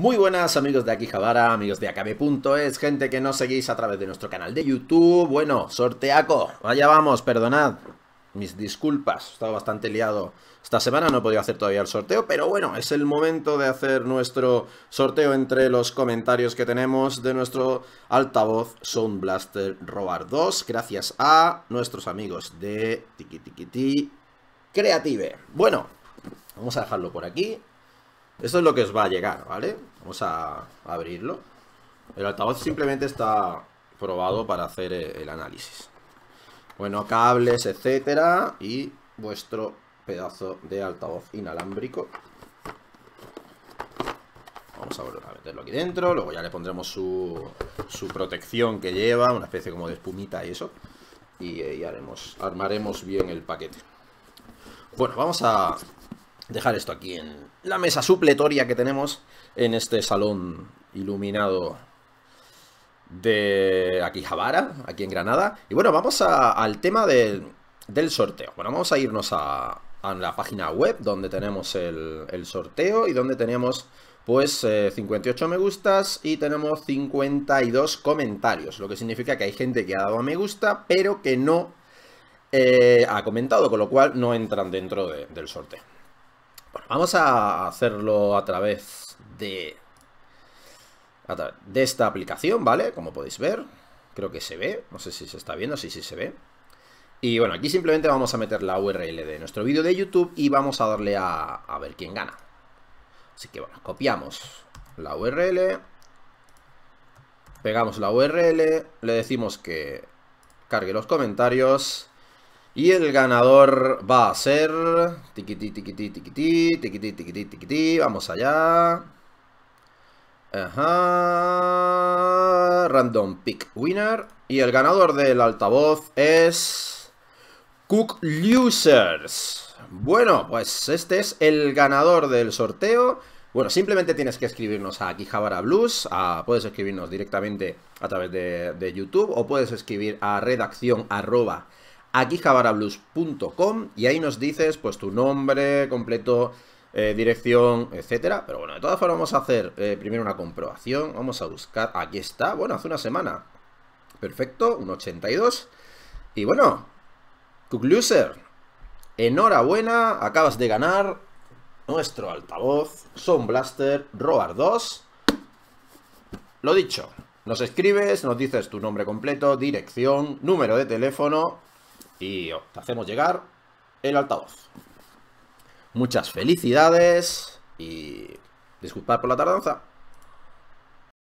Muy buenas amigos de javara amigos de es gente que no seguís a través de nuestro canal de YouTube. Bueno, sorteaco, Vaya vamos, perdonad. Mis disculpas, he estado bastante liado esta semana, no he podido hacer todavía el sorteo, pero bueno, es el momento de hacer nuestro sorteo entre los comentarios que tenemos de nuestro altavoz Sound Blaster Robar 2, gracias a nuestros amigos de Tiki Tiki Creative. Bueno, vamos a dejarlo por aquí, esto es lo que os va a llegar, ¿vale? Vamos a abrirlo. El altavoz simplemente está probado para hacer e-, el análisis. Bueno, cables, etcétera, y vuestro pedazo de altavoz inalámbrico. Vamos a volver a meterlo aquí dentro, luego ya le pondremos su, protección que lleva, una especie como de espumita y eso. Y, eh, y haremos, armaremos bien el paquete. Bueno, vamos a, dejar esto aquí en la mesa supletoria que tenemos en este salón iluminado de Akihabara, aquí en Granada. Y bueno, vamos al tema del, sorteo. Bueno, vamos a irnos a, la página web donde tenemos el, sorteo y donde tenemos pues 58 eh, me gustas y tenemos 52 comentarios, lo que significa que hay gente que ha dado a me gusta pero que no eh, ha comentado, con lo cual no entran dentro del sorteo. Bueno, vamos a hacerlo a través de... de esta aplicación, ¿vale? Como podéis ver. Creo que se ve. No sé si se está viendo. Sí, sí se ve. Y bueno, aquí simplemente vamos a meter la URL de nuestro vídeo de YouTube y vamos a darle a, a ver quién gana. Así que bueno, copiamos la URL. Pegamos la URL. Le decimos que cargue los comentarios. Y el ganador va a ser... Tiquití, tiquití, tiquití, tiquití, tiquití, tiquití. Vamos allá. Ajá. Random pick winner. Y el ganador del altavoz es... Cook Losers. Bueno, pues este es el ganador del sorteo. Bueno, simplemente tienes que escribirnos a Kijabara Blues, puedes escribirnos directamente a través de, YouTube o puedes escribir a redacción arroba akihabarablues.com y ahí nos dices pues tu nombre completo, eh, dirección, etcétera. Pero bueno, de todas formas vamos a hacer eh, primero una comprobación. Vamos a buscar. Aquí está. Bueno, hace una semana. Perfecto, un 82. Y bueno, Kukluser, enhorabuena, acabas de ganar nuestro altavoz Sound Blaster Roar 2. Lo dicho, nos escribes, nos dices tu nombre completo, dirección, número de teléfono y os hacemos llegar el altavoz. Muchas felicidades y disculpad por la tardanza.